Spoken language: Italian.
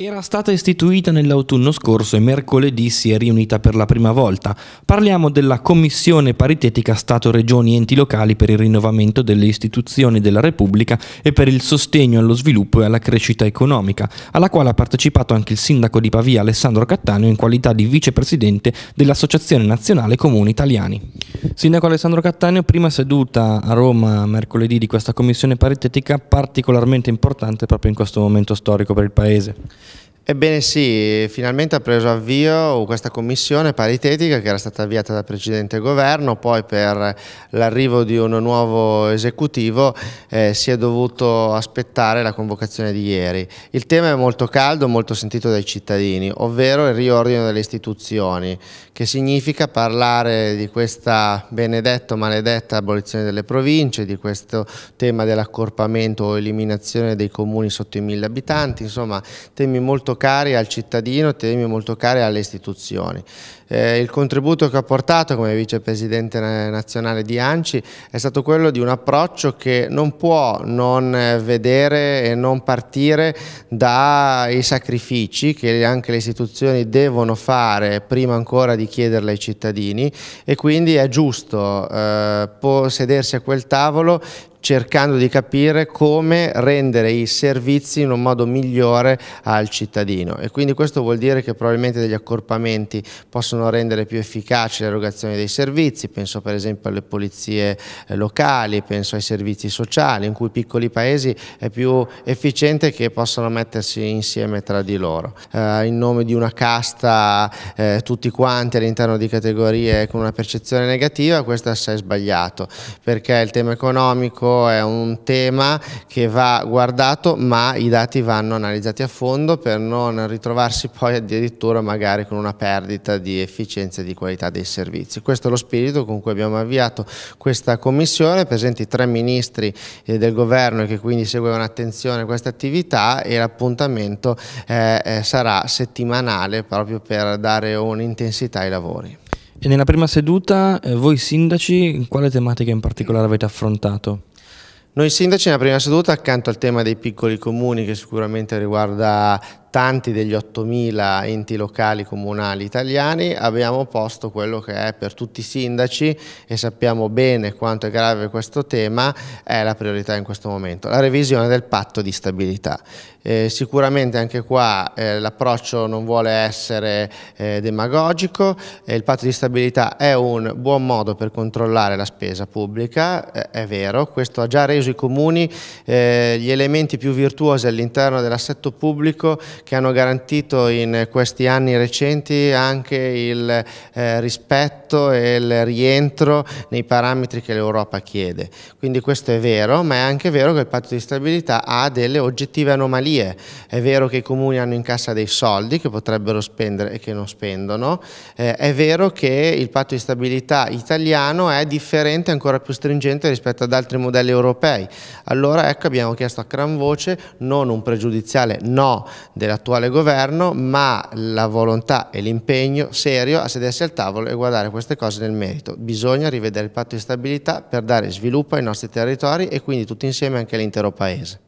Era stata istituita nell'autunno scorso e mercoledì si è riunita per la prima volta. Parliamo della Commissione paritetica Stato-Regioni enti locali per il rinnovamento delle istituzioni della Repubblica e per il sostegno allo sviluppo e alla crescita economica, alla quale ha partecipato anche il sindaco di Pavia Alessandro Cattaneo in qualità di vicepresidente dell'Associazione Nazionale Comuni Italiani. Sindaco Alessandro Cattaneo, prima seduta a Roma mercoledì di questa commissione paritetica particolarmente importante proprio in questo momento storico per il Paese. Ebbene sì, finalmente ha preso avvio questa commissione paritetica che era stata avviata dal precedente governo, poi per l'arrivo di un nuovo esecutivo eh, si è dovuto aspettare la convocazione di ieri. Il tema è molto caldo, molto sentito dai cittadini, ovvero il riordino delle istituzioni, che significa parlare di questa benedetta o maledetta abolizione delle province, di questo tema dell'accorpamento o eliminazione dei comuni sotto i mille abitanti, insomma temi molto cari al cittadino, temi molto cari alle istituzioni. Eh, il contributo che ho portato come vicepresidente nazionale di ANCI è stato quello di un approccio che non può non vedere e non partire dai sacrifici che anche le istituzioni devono fare prima ancora di chiederle ai cittadini e quindi è giusto eh, sedersi a quel tavolo cercando di capire come rendere i servizi in un modo migliore al cittadino e quindi questo vuol dire che probabilmente degli accorpamenti possono rendere più efficace l'erogazione dei servizi, penso per esempio alle polizie eh, locali, penso ai servizi sociali in cui piccoli paesi è più efficiente che possano mettersi insieme tra di loro. Eh, in nome di una casta eh, tutti quanti all'interno di categorie con una percezione negativa questo è assai sbagliato perché il tema economico tecnico, è un tema che va guardato ma i dati vanno analizzati a fondo per non ritrovarsi poi addirittura magari con una perdita di efficienza e di qualità dei servizi. Questo è lo spirito con cui abbiamo avviato questa commissione, presenti tre ministri eh, del governo che quindi seguono con attenzione questa attività e l'appuntamento eh, eh, sarà settimanale proprio per dare un'intensità ai lavori. E nella prima seduta eh, voi sindaci quale tematica in particolare avete affrontato? Noi sindaci nella prima seduta accanto al tema dei piccoli comuni che sicuramente riguarda restanti degli 8.000 enti locali comunali italiani abbiamo posto quello che è per tutti i sindaci e sappiamo bene quanto è grave questo tema, è la priorità in questo momento, la revisione del patto di stabilità. Eh, sicuramente anche qua eh, l'approccio non vuole essere eh, demagogico, eh, il patto di stabilità è un buon modo per controllare la spesa pubblica, eh, è vero, questo ha già reso i comuni eh, gli elementi più virtuosi all'interno dell'assetto pubblico che hanno garantito in questi anni recenti anche il eh, rispetto e il rientro nei parametri che l'Europa chiede. Quindi questo è vero, ma è anche vero che il patto di stabilità ha delle oggettive anomalie. È vero che i comuni hanno in cassa dei soldi che potrebbero spendere e che non spendono, eh, è vero che il patto di stabilità italiano è differente, ancora più stringente rispetto ad altri modelli europei. Allora ecco abbiamo chiesto a gran voce non un pregiudiziale no del dell'attuale governo, ma la volontà e l'impegno serio a sedersi al tavolo e guardare queste cose nel merito. Bisogna rivedere il patto di stabilità per dare sviluppo ai nostri territori e quindi tutti insieme anche all'intero Paese.